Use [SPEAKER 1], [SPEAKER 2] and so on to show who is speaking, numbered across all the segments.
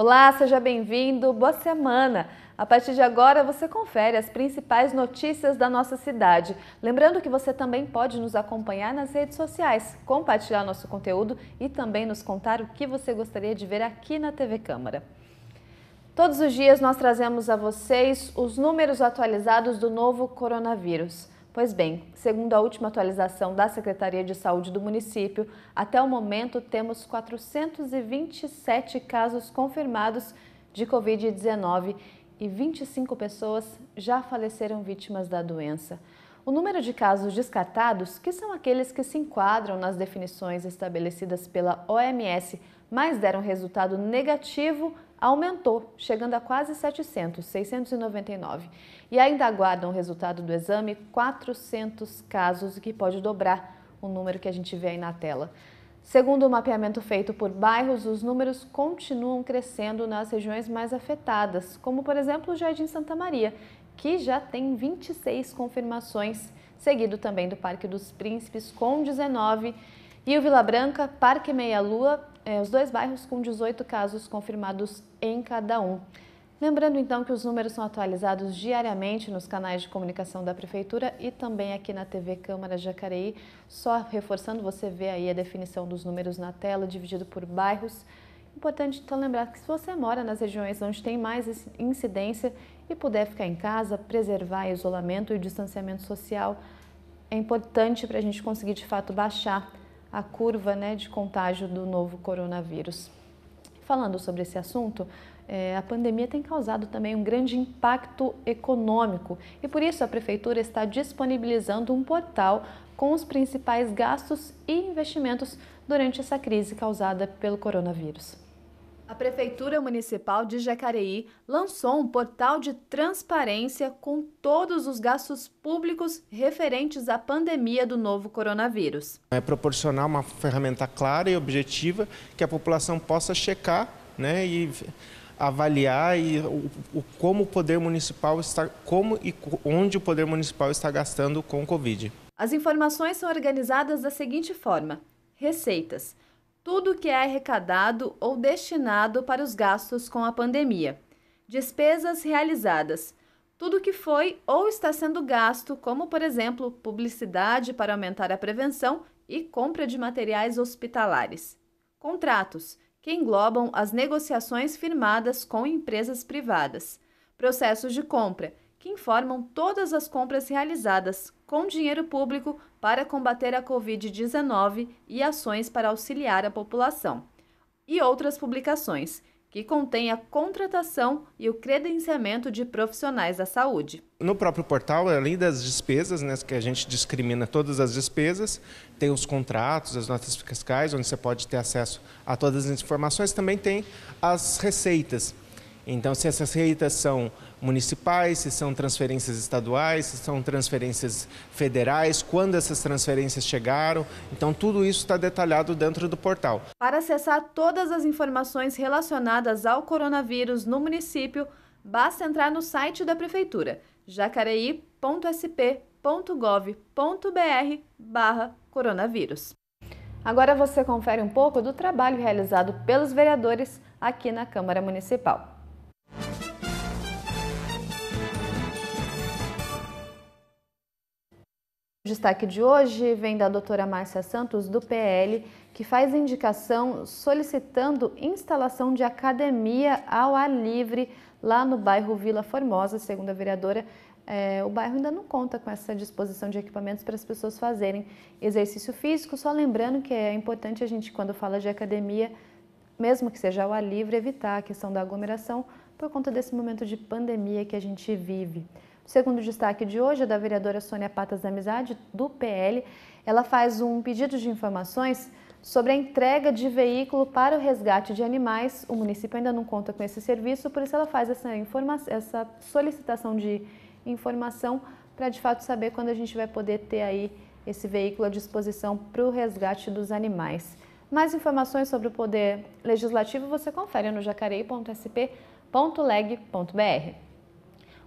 [SPEAKER 1] Olá, seja bem-vindo, boa semana! A partir de agora você confere as principais notícias da nossa cidade. Lembrando que você também pode nos acompanhar nas redes sociais, compartilhar nosso conteúdo e também nos contar o que você gostaria de ver aqui na TV Câmara. Todos os dias nós trazemos a vocês os números atualizados do novo coronavírus. Pois bem, segundo a última atualização da Secretaria de Saúde do município, até o momento temos 427 casos confirmados de Covid-19 e 25 pessoas já faleceram vítimas da doença. O número de casos descartados, que são aqueles que se enquadram nas definições estabelecidas pela OMS, mas deram resultado negativo, aumentou, chegando a quase 700, 699. E ainda aguardam o resultado do exame 400 casos, que pode dobrar o número que a gente vê aí na tela. Segundo o mapeamento feito por bairros, os números continuam crescendo nas regiões mais afetadas, como por exemplo o Jardim Santa Maria, que já tem 26 confirmações, seguido também do Parque dos Príncipes com 19 e o Vila Branca, Parque Meia Lua é, os dois bairros com 18 casos confirmados em cada um. Lembrando então que os números são atualizados diariamente nos canais de comunicação da Prefeitura e também aqui na TV Câmara Jacareí. Só reforçando, você vê aí a definição dos números na tela, dividido por bairros. Importante então lembrar que se você mora nas regiões onde tem mais incidência e puder ficar em casa, preservar isolamento e distanciamento social, é importante para a gente conseguir de fato baixar a curva né, de contágio do novo coronavírus. Falando sobre esse assunto, é, a pandemia tem causado também um grande impacto econômico e por isso a Prefeitura está disponibilizando um portal com os principais gastos e investimentos durante essa crise causada pelo coronavírus. A Prefeitura Municipal de Jacareí lançou um portal de transparência com todos os gastos públicos referentes à pandemia do novo coronavírus.
[SPEAKER 2] É proporcionar uma ferramenta clara e objetiva que a população possa checar né, e avaliar e o, o, como o poder municipal está, como e onde o poder municipal está gastando com o Covid.
[SPEAKER 1] As informações são organizadas da seguinte forma: receitas tudo que é arrecadado ou destinado para os gastos com a pandemia, despesas realizadas, tudo que foi ou está sendo gasto, como por exemplo, publicidade para aumentar a prevenção e compra de materiais hospitalares. Contratos, que englobam as negociações firmadas com empresas privadas, processos de compra que informam todas as compras realizadas com dinheiro público para combater a Covid-19 e ações para auxiliar a população, e outras publicações, que contêm a contratação e o credenciamento de profissionais da saúde.
[SPEAKER 2] No próprio portal, além das despesas, né, que a gente discrimina todas as despesas, tem os contratos, as notas fiscais, onde você pode ter acesso a todas as informações, também tem as receitas então, se essas receitas são municipais, se são transferências estaduais, se são transferências federais, quando essas transferências chegaram. Então, tudo isso está detalhado dentro do portal.
[SPEAKER 1] Para acessar todas as informações relacionadas ao coronavírus no município, basta entrar no site da Prefeitura, jacareí.sp.gov.br barra coronavírus. Agora você confere um pouco do trabalho realizado pelos vereadores aqui na Câmara Municipal. O destaque de hoje vem da doutora Márcia Santos, do PL, que faz indicação solicitando instalação de academia ao ar livre lá no bairro Vila Formosa, segundo a vereadora. É, o bairro ainda não conta com essa disposição de equipamentos para as pessoas fazerem exercício físico. Só lembrando que é importante a gente, quando fala de academia, mesmo que seja ao ar livre, evitar a questão da aglomeração por conta desse momento de pandemia que a gente vive. O segundo destaque de hoje é da vereadora Sônia Patas da Amizade, do PL. Ela faz um pedido de informações sobre a entrega de veículo para o resgate de animais. O município ainda não conta com esse serviço, por isso ela faz essa, essa solicitação de informação para de fato saber quando a gente vai poder ter aí esse veículo à disposição para o resgate dos animais. Mais informações sobre o Poder Legislativo você confere no jacarei.sp.leg.br.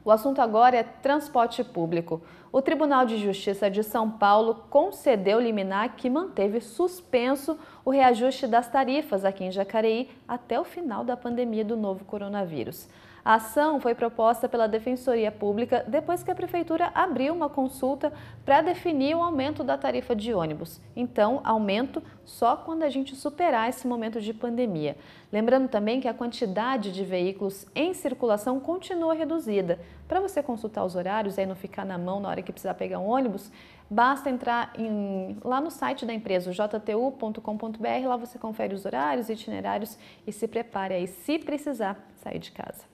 [SPEAKER 1] O assunto agora é transporte público. O Tribunal de Justiça de São Paulo concedeu liminar que manteve suspenso o reajuste das tarifas aqui em Jacareí até o final da pandemia do novo coronavírus. A ação foi proposta pela Defensoria Pública depois que a Prefeitura abriu uma consulta para definir o aumento da tarifa de ônibus. Então, aumento só quando a gente superar esse momento de pandemia. Lembrando também que a quantidade de veículos em circulação continua reduzida. Para você consultar os horários e não ficar na mão na hora que precisar pegar um ônibus, basta entrar em, lá no site da empresa, jtu.com.br, lá você confere os horários, itinerários e se prepare aí, se precisar, sair de casa.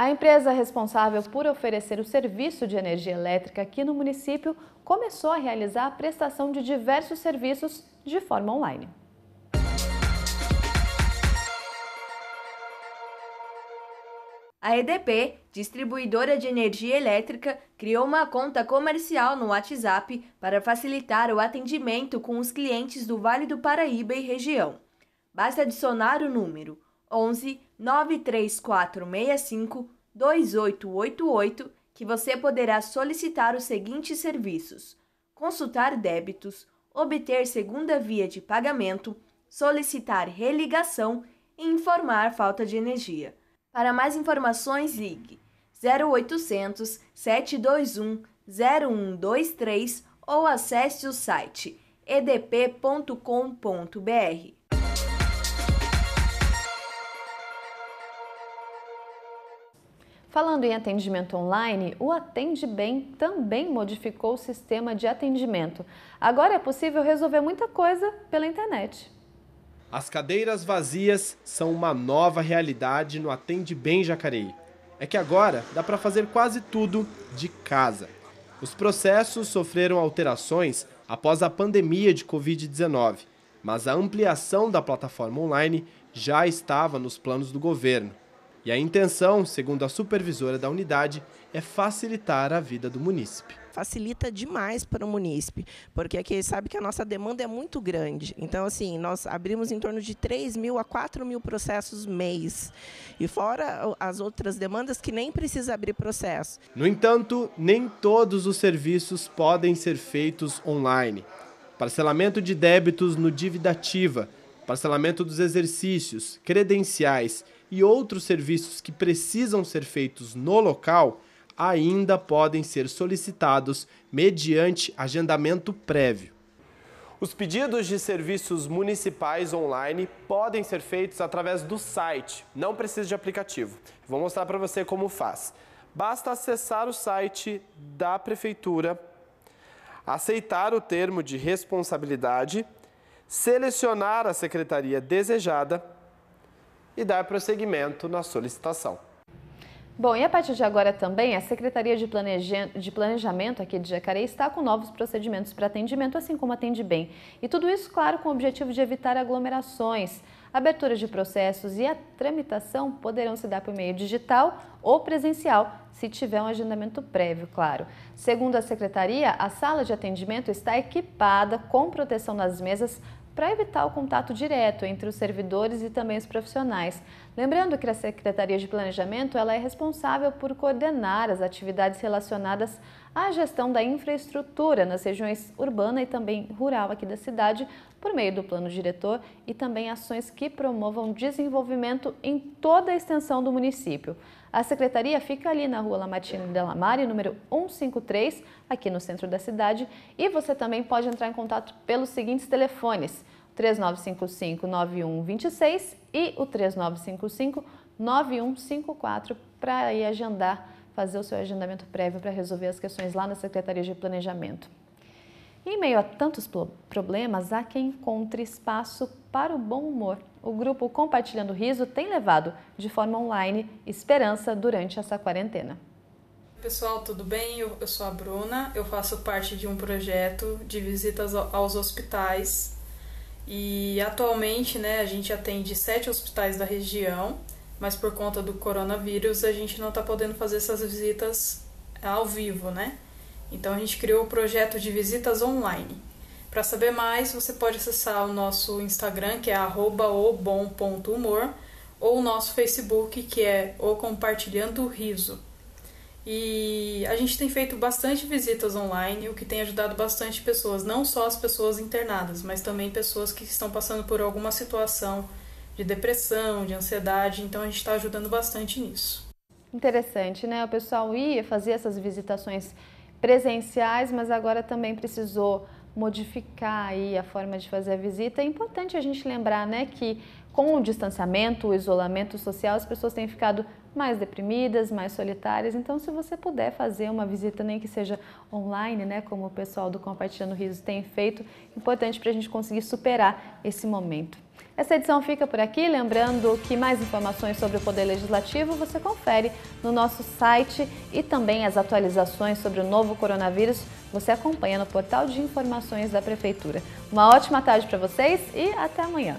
[SPEAKER 1] A empresa responsável por oferecer o serviço de energia elétrica aqui no município começou a realizar a prestação de diversos serviços de forma online. A EDP, distribuidora de energia elétrica, criou uma conta comercial no WhatsApp para facilitar o atendimento com os clientes do Vale do Paraíba e região. Basta adicionar o número 11 93465 2888 que você poderá solicitar os seguintes serviços: consultar débitos, obter segunda via de pagamento, solicitar religação e informar falta de energia. Para mais informações, ligue 0800 721 0123 ou acesse o site edp.com.br. Falando em atendimento online, o Atende Bem também modificou o sistema de atendimento. Agora é possível resolver muita coisa pela internet.
[SPEAKER 2] As cadeiras vazias são uma nova realidade no Atende Bem Jacareí. É que agora dá para fazer quase tudo de casa. Os processos sofreram alterações após a pandemia de Covid-19, mas a ampliação da plataforma online já estava nos planos do governo. E a intenção, segundo a supervisora da unidade, é facilitar a vida do munícipe facilita demais para o munícipe, porque aqui é sabe que a nossa demanda é muito grande. Então, assim, nós abrimos em torno de 3 mil a 4 mil processos mês. E fora as outras demandas que nem precisa abrir processo. No entanto, nem todos os serviços podem ser feitos online. Parcelamento de débitos no dívida ativa, parcelamento dos exercícios, credenciais e outros serviços que precisam ser feitos no local ainda podem ser solicitados mediante agendamento prévio. Os pedidos de serviços municipais online podem ser feitos através do site, não precisa de aplicativo. Vou mostrar para você como faz. Basta acessar o site da prefeitura, aceitar o termo de responsabilidade, selecionar a secretaria desejada e dar prosseguimento na solicitação.
[SPEAKER 1] Bom, e a partir de agora também, a Secretaria de, Planeja... de, Planejamento aqui de Jacareí está com novos procedimentos para atendimento, assim como atende bem. E tudo isso, claro, com o objetivo de evitar aglomerações. Abertura de processos e a tramitação poderão se dar por meio digital ou presencial, se tiver um agendamento prévio, claro. Segundo a Secretaria, a sala de atendimento está equipada com proteção nas mesas para evitar o contato direto entre os servidores e também os profissionais. Lembrando que a Secretaria de Planejamento ela é responsável por coordenar as atividades relacionadas à gestão da infraestrutura nas regiões urbana e também rural aqui da cidade, por meio do plano diretor e também ações que promovam desenvolvimento em toda a extensão do município. A secretaria fica ali na rua Lamartine Delamare, número 153, aqui no centro da cidade. E você também pode entrar em contato pelos seguintes telefones: 3955-9126 e o 3955-9154 para ir agendar, fazer o seu agendamento prévio para resolver as questões lá na Secretaria de Planejamento. Em meio a tantos problemas, há quem encontre espaço para o bom humor. O grupo Compartilhando Riso tem levado, de forma online, esperança durante essa quarentena. Pessoal, tudo bem? Eu, eu sou a Bruna, eu faço parte de um projeto de visitas aos hospitais e atualmente né, a gente atende sete hospitais da região, mas por conta do coronavírus a gente não está podendo fazer essas visitas ao vivo, né? Então a gente criou o projeto de visitas online. Para saber mais, você pode acessar o nosso Instagram, que é @obom.humor, ou o nosso Facebook, que é o Compartilhando Riso. E a gente tem feito bastante visitas online, o que tem ajudado bastante pessoas, não só as pessoas internadas, mas também pessoas que estão passando por alguma situação de depressão, de ansiedade, então a gente está ajudando bastante nisso. Interessante, né? O pessoal ia fazer essas visitações presenciais, mas agora também precisou modificar aí a forma de fazer a visita. É importante a gente lembrar, né, que com o distanciamento, o isolamento social, as pessoas têm ficado mais deprimidas, mais solitárias. Então, se você puder fazer uma visita, nem que seja online, né, como o pessoal do Compartilhando Risos tem feito, importante para a gente conseguir superar esse momento. Essa edição fica por aqui, lembrando que mais informações sobre o Poder Legislativo você confere no nosso site e também as atualizações sobre o novo coronavírus você acompanha no portal de informações da Prefeitura. Uma ótima tarde para vocês e até amanhã!